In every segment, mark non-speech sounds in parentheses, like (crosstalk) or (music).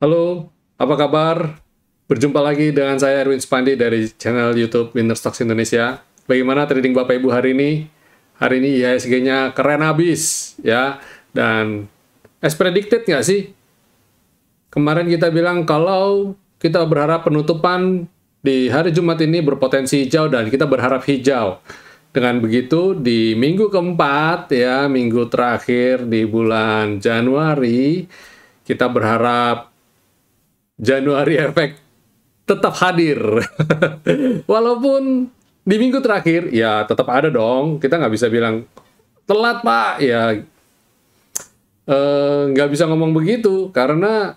Halo, apa kabar? Berjumpa lagi dengan saya Erwin Spandi dari channel YouTube Winter Stocks Indonesia. Bagaimana trading Bapak Ibu hari ini? Hari ini IHSG-nya keren abis ya. Dan as predicted nggak sih? Kemarin kita bilang kalau kita berharap penutupan di hari Jumat ini berpotensi hijau dan kita berharap hijau. Dengan begitu, di minggu keempat, ya, minggu terakhir di bulan Januari, kita berharap Januari efek tetap hadir. (laughs) Walaupun di minggu terakhir, ya tetap ada dong. Kita nggak bisa bilang, telat pak, ya nggak eh, nggak bisa ngomong begitu. Karena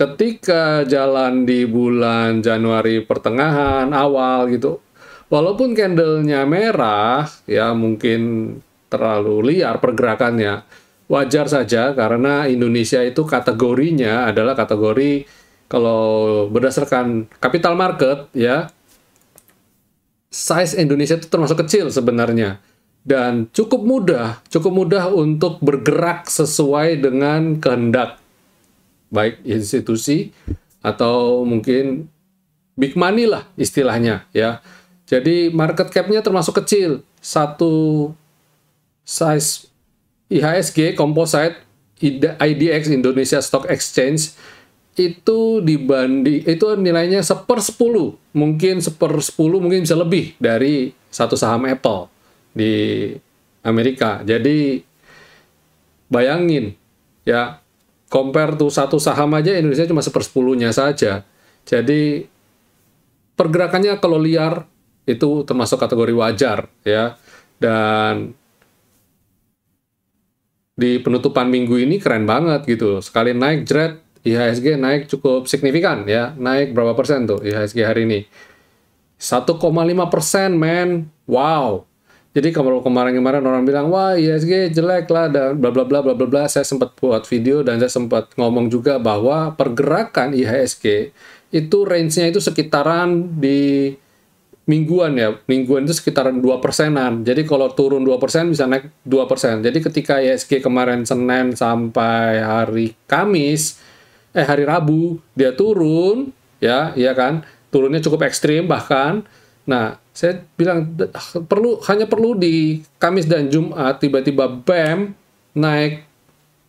ketika jalan di bulan Januari pertengahan, awal gitu, walaupun candlenya merah, ya mungkin terlalu liar pergerakannya, wajar saja karena Indonesia itu kategorinya adalah kategori kalau berdasarkan capital market ya size Indonesia itu termasuk kecil sebenarnya dan cukup mudah, cukup mudah untuk bergerak sesuai dengan kehendak baik institusi atau mungkin big money lah istilahnya ya. Jadi market cap-nya termasuk kecil. Satu size IHSG Composite IDX Indonesia Stock Exchange itu dibanding itu nilainya seper 10 mungkin seper 10 mungkin bisa lebih dari satu saham Apple di Amerika jadi bayangin ya compare tuh satu saham aja Indonesia cuma seper 10 nya saja jadi pergerakannya kalau liar itu termasuk kategori wajar ya dan di penutupan minggu ini keren banget gitu sekali naik jret IHSG naik cukup signifikan ya, naik berapa persen tuh IHSG hari ini? 1,5 persen, men. Wow. Jadi kalau kemarin-kemarin orang bilang, wah IHSG jelek lah, dan bla bla bla bla bla bla, saya sempat buat video dan saya sempat ngomong juga bahwa pergerakan IHSG itu range-nya itu sekitaran di mingguan ya, mingguan itu sekitaran dua persenan. Jadi kalau turun dua persen bisa naik dua persen. Jadi ketika IHSG kemarin Senin sampai hari Kamis, eh hari Rabu dia turun ya ya kan turunnya cukup ekstrim bahkan nah saya bilang ah, perlu hanya perlu di Kamis dan Jumat tiba-tiba bam naik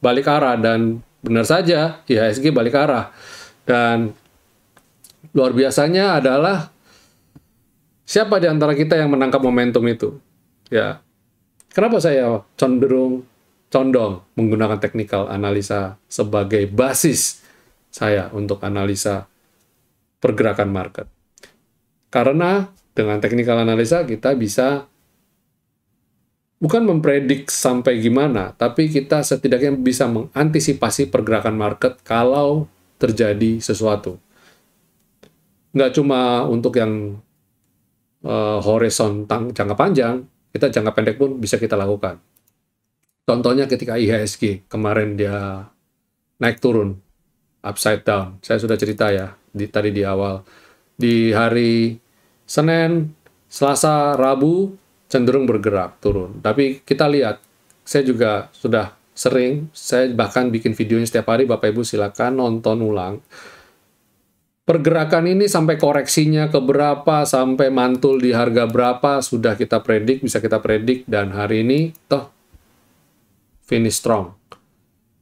balik arah dan benar saja IHSG ya, balik arah dan luar biasanya adalah siapa di antara kita yang menangkap momentum itu ya kenapa saya cenderung condong menggunakan teknikal analisa sebagai basis saya untuk analisa pergerakan market. Karena dengan teknikal analisa kita bisa bukan mempredik sampai gimana, tapi kita setidaknya bisa mengantisipasi pergerakan market kalau terjadi sesuatu. Nggak cuma untuk yang uh, horizon tang jangka panjang, kita jangka pendek pun bisa kita lakukan. Contohnya ketika IHSG kemarin dia naik turun, upside down. Saya sudah cerita ya di, tadi di awal. Di hari Senin, Selasa, Rabu cenderung bergerak turun. Tapi kita lihat, saya juga sudah sering, saya bahkan bikin videonya setiap hari, Bapak Ibu silakan nonton ulang. Pergerakan ini sampai koreksinya ke berapa, sampai mantul di harga berapa, sudah kita predik, bisa kita predik, dan hari ini, toh, finish strong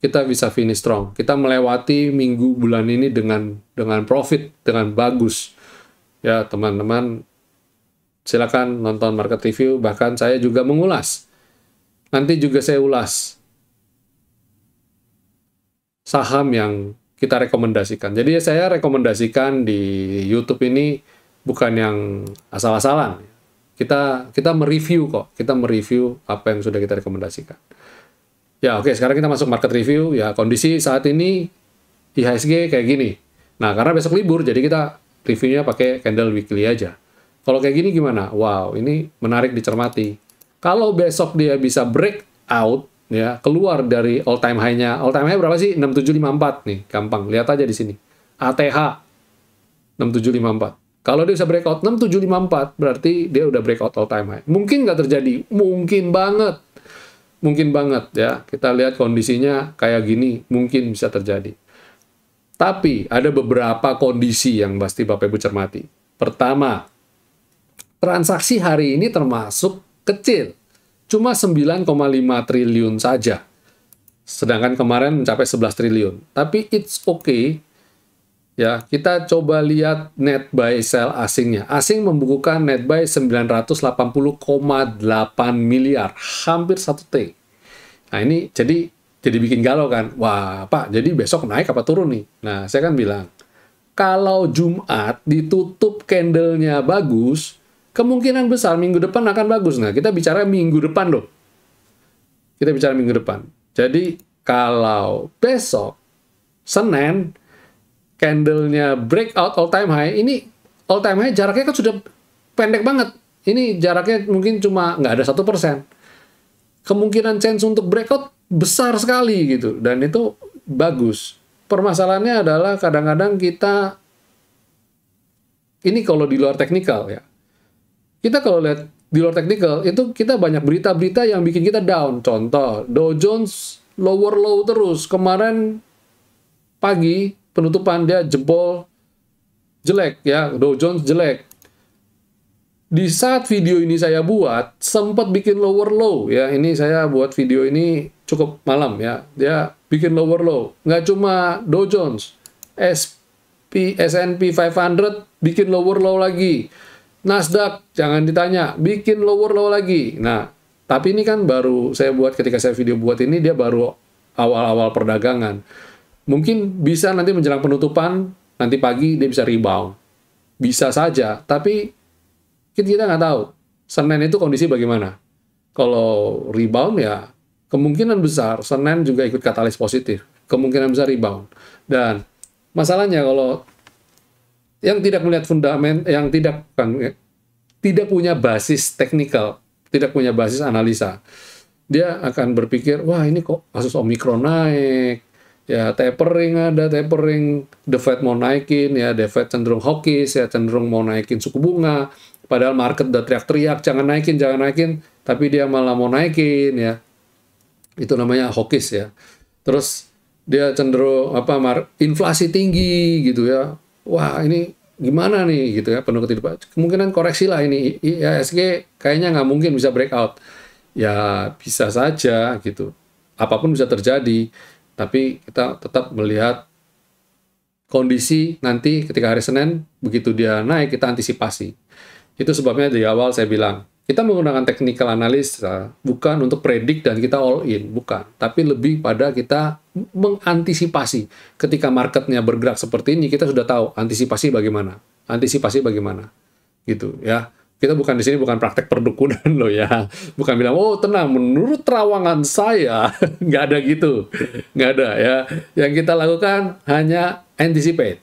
kita bisa finish strong. Kita melewati minggu bulan ini dengan dengan profit, dengan bagus. Ya, teman-teman silakan nonton market review bahkan saya juga mengulas. Nanti juga saya ulas saham yang kita rekomendasikan. Jadi saya rekomendasikan di YouTube ini bukan yang asal-asalan. Kita kita mereview kok, kita mereview apa yang sudah kita rekomendasikan. Ya oke, okay, sekarang kita masuk market review. Ya kondisi saat ini IHSG kayak gini. Nah karena besok libur, jadi kita reviewnya pakai candle weekly aja. Kalau kayak gini gimana? Wow, ini menarik dicermati. Kalau besok dia bisa break out, ya keluar dari all time high-nya. All time high berapa sih? 6754 nih, gampang. Lihat aja di sini. ATH 6754. Kalau dia bisa breakout 6754, berarti dia udah breakout all time high. Mungkin nggak terjadi, mungkin banget mungkin banget ya. Kita lihat kondisinya kayak gini, mungkin bisa terjadi. Tapi ada beberapa kondisi yang pasti Bapak Ibu cermati. Pertama, transaksi hari ini termasuk kecil. Cuma 9,5 triliun saja. Sedangkan kemarin mencapai 11 triliun. Tapi it's okay ya kita coba lihat net buy sell asingnya. Asing membukukan net buy 980,8 miliar, hampir 1 T. Nah ini jadi jadi bikin galau kan. Wah Pak, jadi besok naik apa turun nih? Nah saya kan bilang, kalau Jumat ditutup candlenya bagus, kemungkinan besar minggu depan akan bagus. Nah kita bicara minggu depan loh. Kita bicara minggu depan. Jadi kalau besok Senin candlenya breakout all time high ini all time high jaraknya kan sudah pendek banget ini jaraknya mungkin cuma nggak ada satu persen kemungkinan chance untuk breakout besar sekali gitu dan itu bagus permasalahannya adalah kadang-kadang kita ini kalau di luar teknikal ya kita kalau lihat di luar teknikal itu kita banyak berita-berita yang bikin kita down contoh Dow Jones lower low terus kemarin pagi penutupan dia jebol jelek ya, Dow Jones jelek. Di saat video ini saya buat, sempat bikin lower low ya. Ini saya buat video ini cukup malam ya. Dia bikin lower low. Nggak cuma Dow Jones, SP, S&P 500 bikin lower low lagi. Nasdaq, jangan ditanya, bikin lower low lagi. Nah, tapi ini kan baru saya buat ketika saya video buat ini, dia baru awal-awal perdagangan. Mungkin bisa nanti menjelang penutupan, nanti pagi dia bisa rebound. Bisa saja, tapi kita nggak tahu. Senin itu kondisi bagaimana. Kalau rebound ya kemungkinan besar Senin juga ikut katalis positif. Kemungkinan besar rebound. Dan masalahnya kalau yang tidak melihat fundament, yang tidak kan, tidak punya basis teknikal, tidak punya basis analisa, dia akan berpikir, wah ini kok kasus Omikron naik, ya tapering ada tapering the Fed mau naikin ya the Fed cenderung hawkish ya cenderung mau naikin suku bunga padahal market udah teriak-teriak jangan naikin jangan naikin tapi dia malah mau naikin ya itu namanya hawkish ya terus dia cenderung apa mar inflasi tinggi gitu ya wah ini gimana nih gitu ya penuh ketidakpastian kemungkinan koreksi lah ini IHSG ya, kayaknya nggak mungkin bisa breakout ya bisa saja gitu apapun bisa terjadi tapi kita tetap melihat kondisi nanti ketika hari Senin, begitu dia naik, kita antisipasi. Itu sebabnya di awal saya bilang, kita menggunakan technical analis ah, bukan untuk predik dan kita all in, bukan. Tapi lebih pada kita mengantisipasi. Ketika marketnya bergerak seperti ini, kita sudah tahu antisipasi bagaimana. Antisipasi bagaimana. Gitu ya. Kita bukan di sini bukan praktek perdukunan loh ya. Bukan bilang, oh tenang, menurut terawangan saya. (laughs) Nggak ada gitu. Nggak ada ya. Yang kita lakukan hanya anticipate.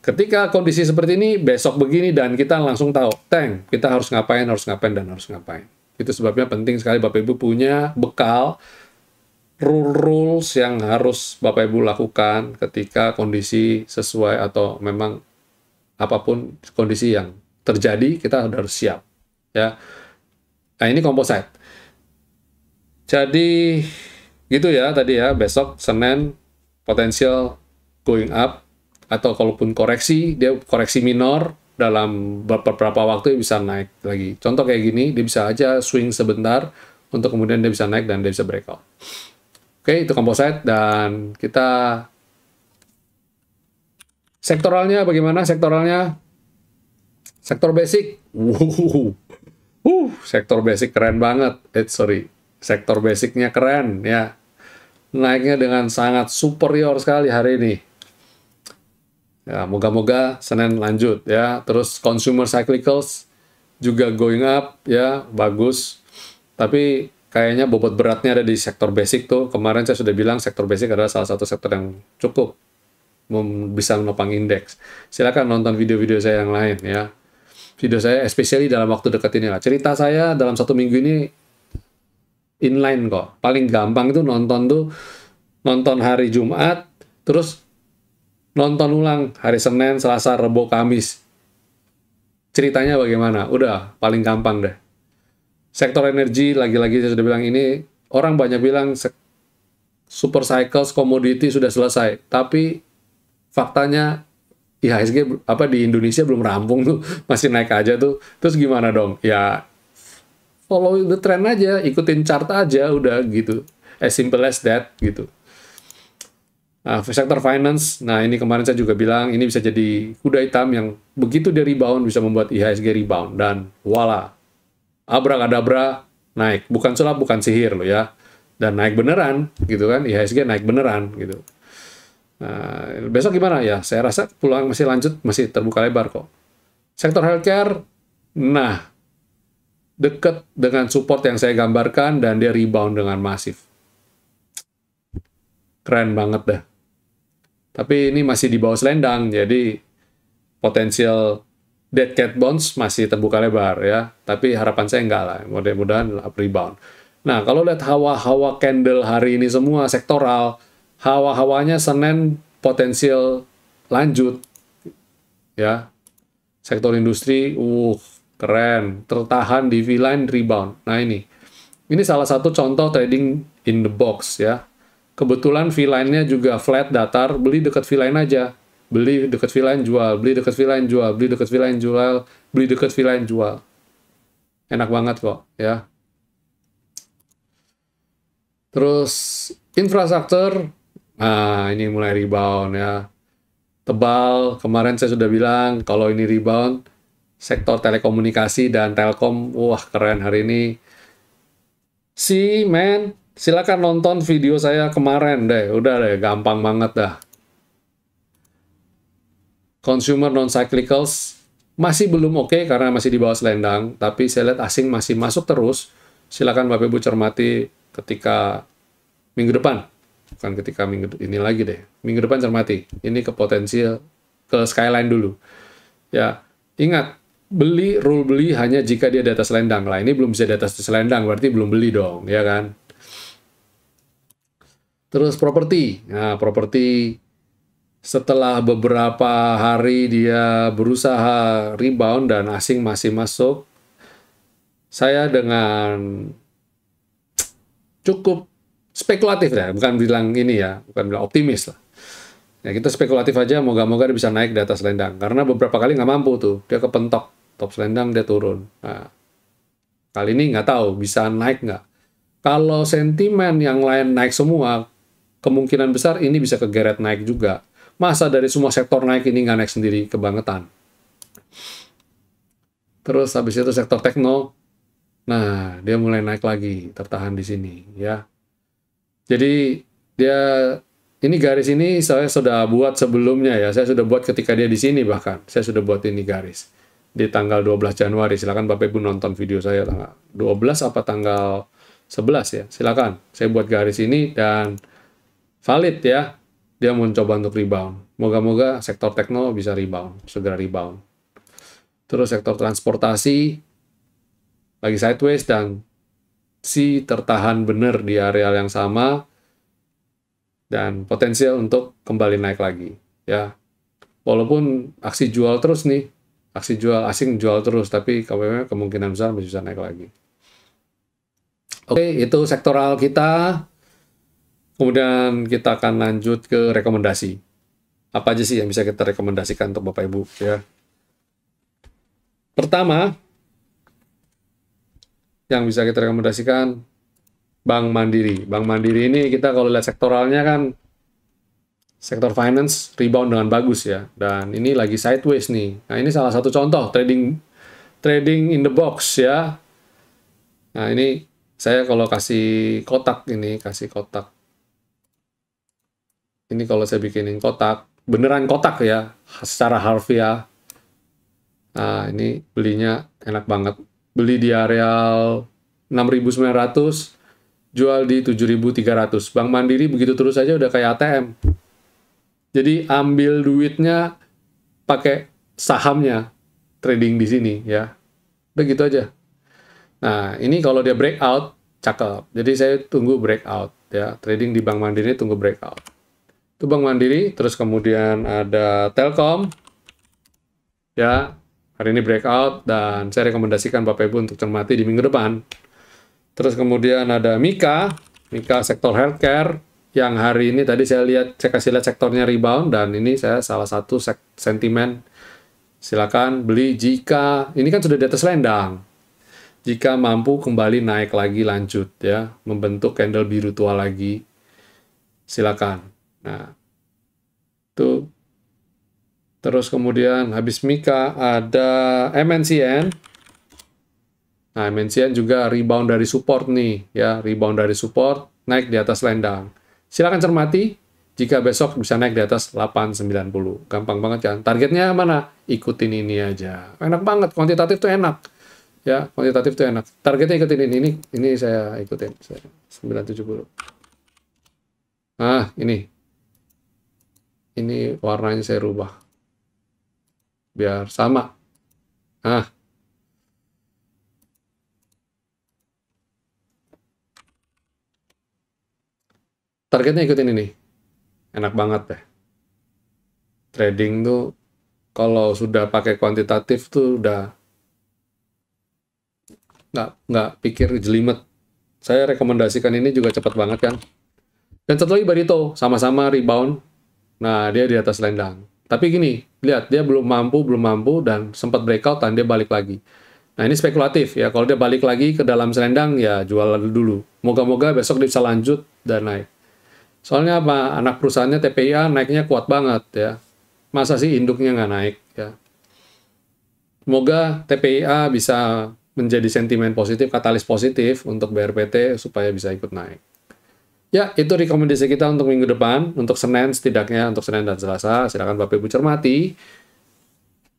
Ketika kondisi seperti ini, besok begini, dan kita langsung tahu, tank, kita harus ngapain, harus ngapain, dan harus ngapain. Itu sebabnya penting sekali Bapak-Ibu punya bekal rule-rules yang harus Bapak-Ibu lakukan ketika kondisi sesuai atau memang apapun kondisi yang terjadi kita harus siap ya nah ini komposit jadi gitu ya tadi ya besok Senin potensial going up atau kalaupun koreksi dia koreksi minor dalam beberapa waktu bisa naik lagi contoh kayak gini dia bisa aja swing sebentar untuk kemudian dia bisa naik dan dia bisa breakout oke itu komposit dan kita sektoralnya bagaimana sektoralnya Sektor basic, uh, uh, sektor basic keren banget. Eh, sorry, sektor basicnya keren ya. Naiknya dengan sangat superior sekali hari ini. Ya, moga-moga Senin lanjut ya. Terus consumer cyclicals juga going up ya, bagus. Tapi kayaknya bobot beratnya ada di sektor basic tuh. Kemarin saya sudah bilang sektor basic adalah salah satu sektor yang cukup bisa menopang indeks. Silakan nonton video-video saya yang lain ya video saya, especially dalam waktu dekat ini lah. Cerita saya dalam satu minggu ini inline kok. Paling gampang itu nonton tuh nonton hari Jumat, terus nonton ulang hari Senin, Selasa, Rebo, Kamis. Ceritanya bagaimana? Udah, paling gampang deh. Sektor energi, lagi-lagi saya sudah bilang ini, orang banyak bilang super cycles, commodity sudah selesai. Tapi faktanya IHSG iya, apa di Indonesia belum rampung tuh (laughs) masih naik aja tuh terus gimana dong ya follow the trend aja ikutin chart aja udah gitu as simple as that gitu nah, sektor finance nah ini kemarin saya juga bilang ini bisa jadi kuda hitam yang begitu dia rebound bisa membuat IHSG rebound dan wala abrakadabra naik bukan sulap bukan sihir lo ya dan naik beneran gitu kan IHSG naik beneran gitu Nah, besok gimana ya? Saya rasa pulang masih lanjut, masih terbuka lebar kok. Sektor healthcare, nah, dekat dengan support yang saya gambarkan dan dia rebound dengan masif. Keren banget dah. Tapi ini masih di bawah selendang, jadi potensial dead cat bonds masih terbuka lebar ya. Tapi harapan saya enggak lah, mudah-mudahan rebound. Nah, kalau lihat hawa-hawa candle hari ini semua sektoral, hawa-hawanya Senin potensial lanjut ya sektor industri uh keren tertahan di V-line rebound nah ini ini salah satu contoh trading in the box ya kebetulan V-line-nya juga flat datar beli dekat V-line aja beli dekat V-line jual beli dekat V-line jual beli dekat V-line jual beli dekat V-line jual enak banget kok ya terus infrastruktur Nah, ini mulai rebound ya. Tebal, kemarin saya sudah bilang kalau ini rebound, sektor telekomunikasi dan telkom, wah keren hari ini. Si men, silakan nonton video saya kemarin deh, udah deh, gampang banget dah. Consumer non-cyclicals masih belum oke okay karena masih di bawah selendang, tapi saya lihat asing masih masuk terus. Silakan Bapak Ibu cermati ketika minggu depan bukan ketika minggu ini lagi deh minggu depan cermati ini ke potensial ke skyline dulu ya ingat beli rule beli hanya jika dia di atas selendang lah ini belum bisa di atas selendang berarti belum beli dong ya kan terus properti nah properti setelah beberapa hari dia berusaha rebound dan asing masih masuk saya dengan cukup spekulatif ya, bukan bilang ini ya, bukan bilang optimis lah. Ya kita spekulatif aja, moga-moga dia bisa naik di atas selendang. Karena beberapa kali nggak mampu tuh, dia kepentok top selendang dia turun. Nah, kali ini nggak tahu bisa naik nggak. Kalau sentimen yang lain naik semua, kemungkinan besar ini bisa kegeret naik juga. Masa dari semua sektor naik ini nggak naik sendiri, kebangetan. Terus habis itu sektor tekno, nah dia mulai naik lagi, tertahan di sini ya. Jadi dia ini garis ini saya sudah buat sebelumnya ya. Saya sudah buat ketika dia di sini bahkan. Saya sudah buat ini garis di tanggal 12 Januari. Silahkan Bapak Ibu nonton video saya tanggal 12 apa tanggal 11 ya. Silahkan. Saya buat garis ini dan valid ya. Dia mencoba untuk rebound. Moga-moga sektor tekno bisa rebound, segera rebound. Terus sektor transportasi lagi sideways dan si tertahan benar di areal yang sama dan potensial untuk kembali naik lagi ya walaupun aksi jual terus nih aksi jual asing jual terus tapi KWM kemungkinan besar masih bisa naik lagi oke itu sektoral kita kemudian kita akan lanjut ke rekomendasi apa aja sih yang bisa kita rekomendasikan untuk bapak ibu ya pertama yang bisa kita rekomendasikan Bank Mandiri. Bank Mandiri ini kita kalau lihat sektoralnya kan sektor finance rebound dengan bagus ya dan ini lagi sideways nih. Nah, ini salah satu contoh trading trading in the box ya. Nah, ini saya kalau kasih kotak ini, kasih kotak. Ini kalau saya bikinin kotak, beneran kotak ya, secara harfiah. Nah, ini belinya enak banget beli di areal 6.900, jual di 7.300. Bank Mandiri begitu terus aja udah kayak ATM. Jadi ambil duitnya pakai sahamnya trading di sini ya. begitu aja. Nah, ini kalau dia breakout cakep. Jadi saya tunggu breakout ya. Trading di Bank Mandiri tunggu breakout. Itu Bank Mandiri, terus kemudian ada Telkom. Ya, hari ini breakout dan saya rekomendasikan Bapak Ibu untuk cermati di minggu depan. Terus kemudian ada Mika, Mika sektor healthcare yang hari ini tadi saya lihat saya kasih lihat sektornya rebound dan ini saya salah satu sentimen silakan beli jika ini kan sudah di atas lendang. Jika mampu kembali naik lagi lanjut ya, membentuk candle biru tua lagi. Silakan. Nah, itu Terus kemudian habis Mika ada MNCN. Nah, MNCN juga rebound dari support nih, ya, rebound dari support, naik di atas lendang. Silakan cermati jika besok bisa naik di atas 890. Gampang banget kan? Targetnya mana? Ikutin ini aja. Enak banget, kuantitatif tuh enak. Ya, kuantitatif tuh enak. Targetnya ikutin ini, ini, ini saya ikutin. Saya 970. Nah, ini. Ini warnanya saya rubah biar sama. Nah. Targetnya ikutin ini. Enak banget deh. Trading tuh kalau sudah pakai kuantitatif tuh udah nggak nggak pikir jelimet. Saya rekomendasikan ini juga cepat banget kan. Dan satu lagi Barito, sama-sama rebound. Nah, dia di atas lendang. Tapi gini, lihat dia belum mampu, belum mampu dan sempat breakout dan dia balik lagi. Nah ini spekulatif ya, kalau dia balik lagi ke dalam selendang ya jual dulu. Moga-moga besok dia bisa lanjut dan naik. Soalnya apa? Anak perusahaannya TPIA naiknya kuat banget ya. Masa sih induknya nggak naik ya. Moga TPIA bisa menjadi sentimen positif, katalis positif untuk BRPT supaya bisa ikut naik. Ya, itu rekomendasi kita untuk minggu depan, untuk Senin setidaknya, untuk Senin dan Selasa. Silakan Bapak Ibu cermati.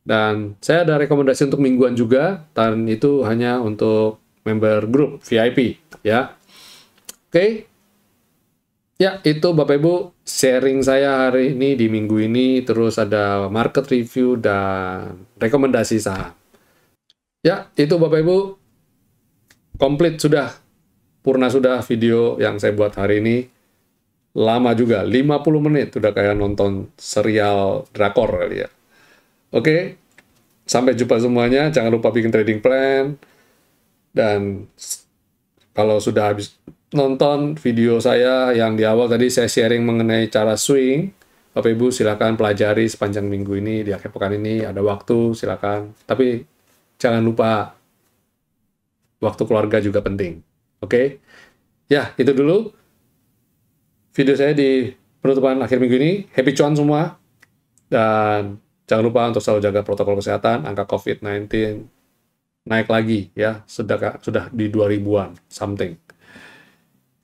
Dan saya ada rekomendasi untuk mingguan juga, dan itu hanya untuk member grup VIP, ya. Oke. Okay. Ya, itu Bapak Ibu sharing saya hari ini di minggu ini, terus ada market review dan rekomendasi saham. Ya, itu Bapak Ibu komplit sudah purna sudah video yang saya buat hari ini. Lama juga, 50 menit udah kayak nonton serial drakor kali ya. Oke, sampai jumpa semuanya. Jangan lupa bikin trading plan. Dan kalau sudah habis nonton video saya yang di awal tadi saya sharing mengenai cara swing. Bapak Ibu silakan pelajari sepanjang minggu ini di akhir pekan ini ada waktu silakan. Tapi jangan lupa waktu keluarga juga penting. Oke. Okay? Ya, itu dulu video saya di penutupan akhir minggu ini. Happy cuan semua. Dan jangan lupa untuk selalu jaga protokol kesehatan, angka COVID-19 naik lagi ya, sudah sudah di 2000-an something.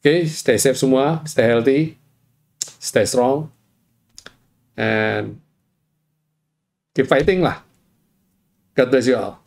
Oke, okay, stay safe semua, stay healthy, stay strong and keep fighting lah. God bless you all.